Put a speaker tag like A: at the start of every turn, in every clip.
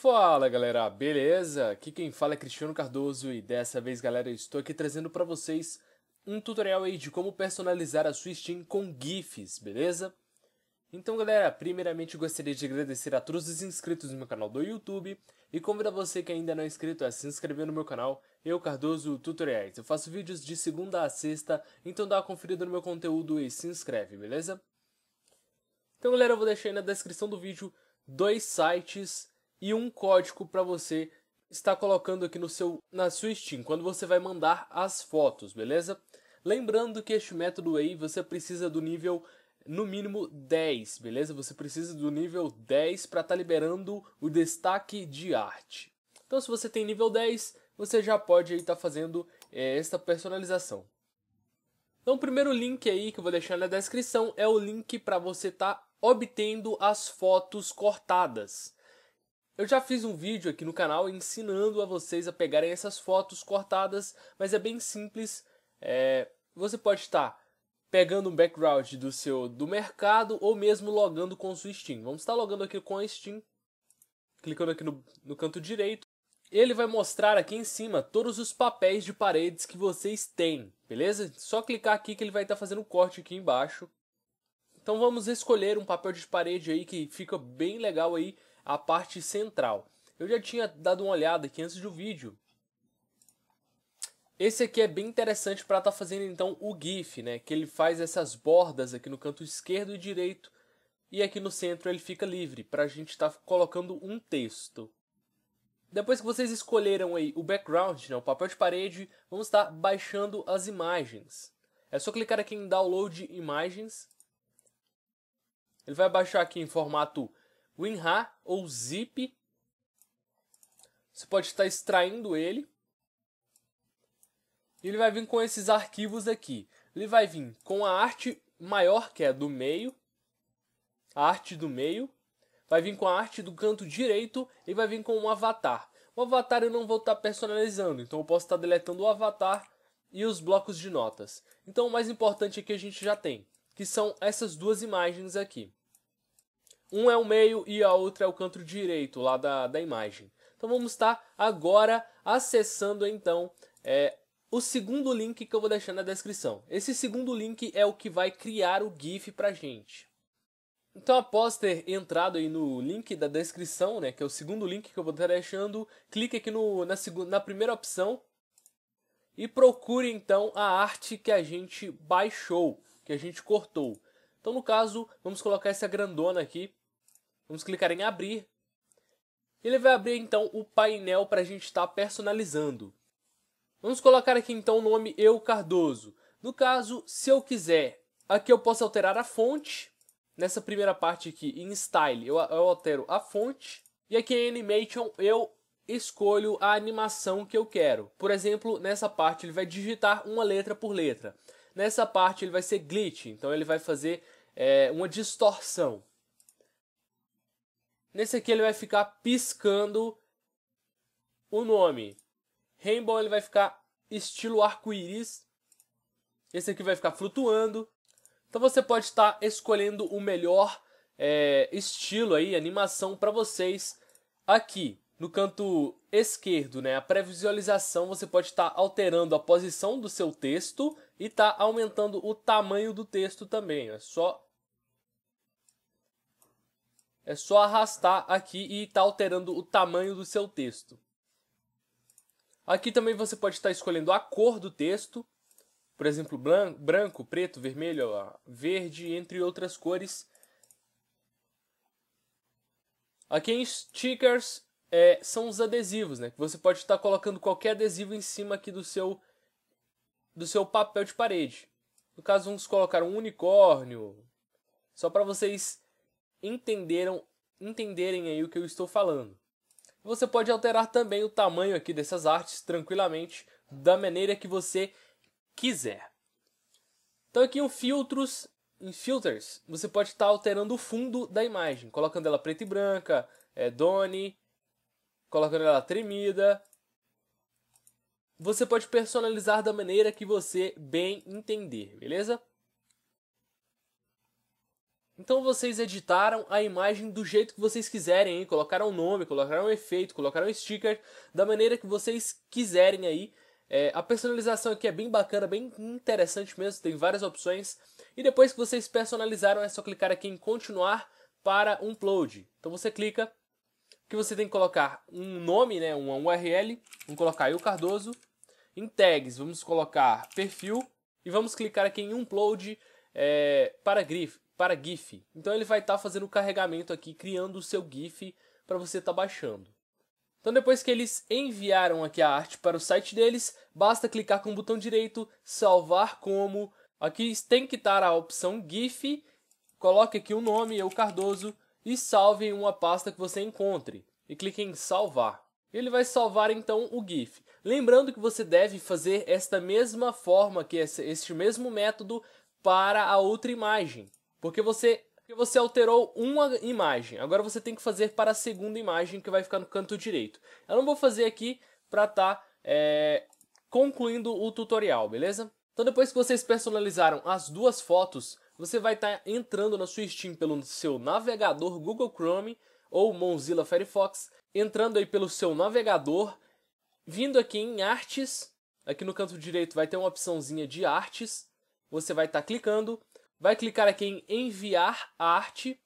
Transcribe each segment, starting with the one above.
A: Fala galera, beleza? Aqui quem fala é Cristiano Cardoso e dessa vez galera eu estou aqui trazendo para vocês um tutorial aí de como personalizar a sua Steam com GIFs, beleza? Então galera, primeiramente gostaria de agradecer a todos os inscritos no meu canal do YouTube e convidar você que ainda não é inscrito a se inscrever no meu canal, eu Cardoso Tutoriais. Eu faço vídeos de segunda a sexta, então dá uma conferida no meu conteúdo e se inscreve, beleza? Então galera, eu vou deixar aí na descrição do vídeo dois sites e um código para você estar colocando aqui no seu na sua Steam quando você vai mandar as fotos, beleza? Lembrando que este método aí você precisa do nível no mínimo 10, beleza? Você precisa do nível 10 para estar tá liberando o destaque de arte. Então, se você tem nível 10, você já pode estar tá fazendo é, esta personalização. Então, o primeiro link aí que eu vou deixar na descrição é o link para você estar tá obtendo as fotos cortadas. Eu já fiz um vídeo aqui no canal ensinando a vocês a pegarem essas fotos cortadas, mas é bem simples. É, você pode estar pegando um background do seu do mercado ou mesmo logando com o sua Steam. Vamos estar logando aqui com a Steam, clicando aqui no, no canto direito. Ele vai mostrar aqui em cima todos os papéis de paredes que vocês têm, beleza? Só clicar aqui que ele vai estar fazendo um corte aqui embaixo. Então vamos escolher um papel de parede aí que fica bem legal aí a parte central. Eu já tinha dado uma olhada aqui antes do vídeo. Esse aqui é bem interessante para estar tá fazendo então o GIF, né? Que ele faz essas bordas aqui no canto esquerdo e direito e aqui no centro ele fica livre para a gente estar tá colocando um texto. Depois que vocês escolheram aí o background, né, o papel de parede, vamos estar baixando as imagens. É só clicar aqui em Download Imagens. Ele vai baixar aqui em formato WinRAR ou zip. Você pode estar extraindo ele. E ele vai vir com esses arquivos aqui. Ele vai vir com a arte maior, que é do meio. A arte do meio. Vai vir com a arte do canto direito e vai vir com um avatar. O avatar eu não vou estar personalizando, então eu posso estar deletando o avatar e os blocos de notas. Então o mais importante aqui é a gente já tem, que são essas duas imagens aqui. Um é o meio e a outra é o canto direito lá da, da imagem. Então vamos estar agora acessando então é, o segundo link que eu vou deixar na descrição. Esse segundo link é o que vai criar o GIF pra gente. Então, após ter entrado aí no link da descrição, né, que é o segundo link que eu vou estar deixando, clique aqui no, na, segunda, na primeira opção e procure então a arte que a gente baixou, que a gente cortou. Então, no caso, vamos colocar essa grandona aqui, Vamos clicar em abrir. Ele vai abrir então o painel para a gente estar tá personalizando. Vamos colocar aqui então o nome Eu Cardoso. No caso, se eu quiser, aqui eu posso alterar a fonte. Nessa primeira parte aqui, em Style, eu, eu altero a fonte. E aqui em Animation, eu escolho a animação que eu quero. Por exemplo, nessa parte ele vai digitar uma letra por letra. Nessa parte ele vai ser glitch, então ele vai fazer é, uma distorção. Nesse aqui ele vai ficar piscando o nome. Rainbow ele vai ficar estilo arco-íris. Esse aqui vai ficar flutuando. Então você pode estar escolhendo o melhor é, estilo aí, animação para vocês aqui. No canto esquerdo, né, a pré-visualização, você pode estar alterando a posição do seu texto e tá aumentando o tamanho do texto também. É só é só arrastar aqui e está alterando o tamanho do seu texto. Aqui também você pode estar escolhendo a cor do texto, por exemplo, branco, preto, vermelho, verde, entre outras cores. Aqui em stickers é, são os adesivos, né? Que você pode estar colocando qualquer adesivo em cima aqui do seu do seu papel de parede. No caso, vamos colocar um unicórnio, só para vocês entenderam, entenderem aí o que eu estou falando. Você pode alterar também o tamanho aqui dessas artes tranquilamente, da maneira que você quiser. Então aqui em filtros, em filters, você pode estar alterando o fundo da imagem, colocando ela preta e branca, é, Doni, colocando ela tremida. Você pode personalizar da maneira que você bem entender, beleza? Então vocês editaram a imagem do jeito que vocês quiserem, hein? colocaram o nome, colocaram o efeito, colocaram o sticker, da maneira que vocês quiserem aí. É, a personalização aqui é bem bacana, bem interessante mesmo, tem várias opções. E depois que vocês personalizaram, é só clicar aqui em continuar para upload. Então você clica, que você tem que colocar um nome, né, uma URL, vamos colocar aí o Cardoso. Em tags, vamos colocar perfil e vamos clicar aqui em upload é, para grife para GIF. Então ele vai estar tá fazendo o carregamento aqui, criando o seu GIF para você estar tá baixando. Então depois que eles enviaram aqui a arte para o site deles, basta clicar com o botão direito, salvar como. Aqui tem que estar a opção GIF, coloque aqui o nome, eu Cardoso, e salve em uma pasta que você encontre. E clique em salvar. Ele vai salvar então o GIF. Lembrando que você deve fazer esta mesma forma, que é este mesmo método, para a outra imagem. Porque você, porque você alterou uma imagem. Agora você tem que fazer para a segunda imagem que vai ficar no canto direito. Eu não vou fazer aqui para estar tá, é, concluindo o tutorial, beleza? Então depois que vocês personalizaram as duas fotos, você vai estar tá entrando na sua Steam pelo seu navegador Google Chrome ou Mozilla Firefox, entrando aí pelo seu navegador, vindo aqui em artes, aqui no canto direito vai ter uma opçãozinha de artes, você vai estar tá clicando vai clicar aqui em enviar arte.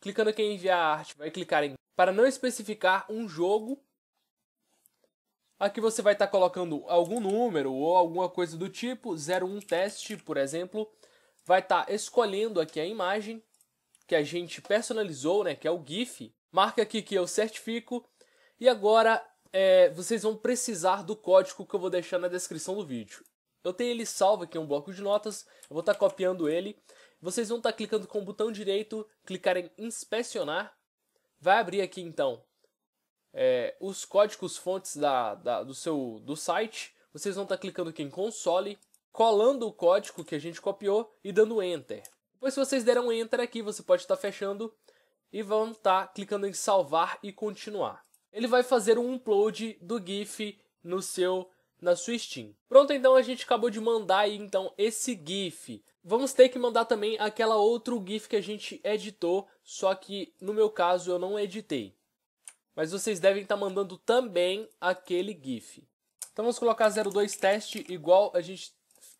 A: Clicando aqui em enviar arte, vai clicar em para não especificar um jogo. Aqui você vai estar tá colocando algum número ou alguma coisa do tipo, 01 teste, por exemplo. Vai estar tá escolhendo aqui a imagem que a gente personalizou, né, que é o GIF. Marca aqui que eu certifico. E agora é, vocês vão precisar do código que eu vou deixar na descrição do vídeo. Eu tenho ele salvo aqui em um bloco de notas, eu vou estar tá copiando ele. Vocês vão estar tá clicando com o botão direito, clicar em inspecionar. Vai abrir aqui então é, os códigos fontes da, da, do seu do site. Vocês vão estar tá clicando aqui em console, colando o código que a gente copiou e dando enter. Depois se vocês deram enter aqui, você pode estar tá fechando e vão estar tá clicando em salvar e continuar. Ele vai fazer um upload do GIF no seu na sua Steam. Pronto, então a gente acabou de mandar aí então esse GIF. Vamos ter que mandar também aquela outro GIF que a gente editou, só que no meu caso eu não editei. Mas vocês devem estar tá mandando também aquele GIF. Então vamos colocar 02 teste igual a gente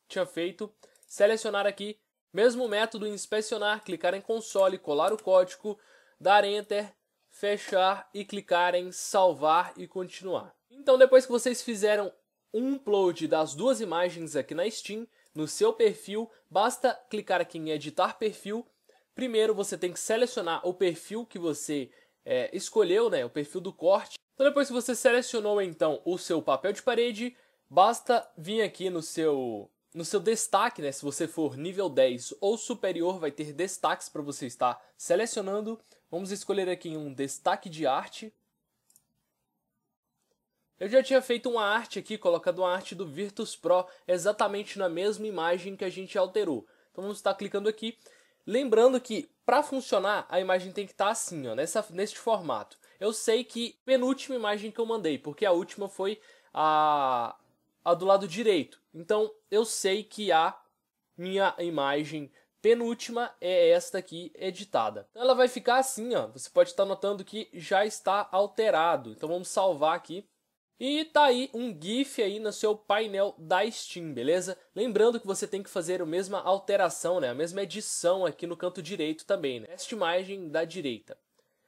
A: tinha feito. Selecionar aqui, mesmo método, inspecionar, clicar em console, colar o código, dar enter, fechar e clicar em salvar e continuar. Então depois que vocês fizeram um upload das duas imagens aqui na Steam, no seu perfil, basta clicar aqui em editar perfil. Primeiro você tem que selecionar o perfil que você é, escolheu, né, o perfil do corte. Então depois que você selecionou então o seu papel de parede, basta vir aqui no seu no seu destaque, né, se você for nível 10 ou superior, vai ter destaques para você estar selecionando. Vamos escolher aqui um destaque de arte. Eu já tinha feito uma arte aqui, colocado uma arte do Virtus Pro exatamente na mesma imagem que a gente alterou. Então vamos estar clicando aqui. Lembrando que para funcionar a imagem tem que estar tá assim, ó, nessa, neste formato. Eu sei que penúltima imagem que eu mandei, porque a última foi a, a do lado direito. Então eu sei que a minha imagem penúltima é esta aqui editada. Então ela vai ficar assim, ó. Você pode estar notando que já está alterado. Então vamos salvar aqui. E tá aí um GIF aí no seu painel da Steam, beleza? Lembrando que você tem que fazer a mesma alteração, né? A mesma edição aqui no canto direito também, né? Esta imagem da direita.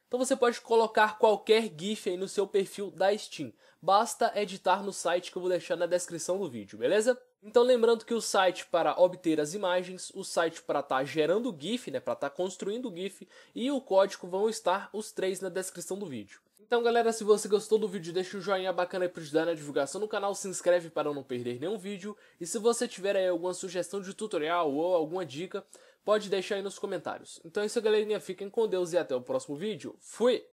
A: Então você pode colocar qualquer GIF aí no seu perfil da Steam. Basta editar no site que eu vou deixar na descrição do vídeo, beleza? Então lembrando que o site para obter as imagens, o site para estar tá gerando o GIF, né, para estar tá construindo o GIF e o código vão estar os três na descrição do vídeo. Então galera, se você gostou do vídeo, deixa um joinha bacana aí pra ajudar na divulgação no canal, se inscreve para não perder nenhum vídeo, e se você tiver aí alguma sugestão de tutorial ou alguma dica, pode deixar aí nos comentários. Então é isso galerinha, fiquem com Deus e até o próximo vídeo. Fui!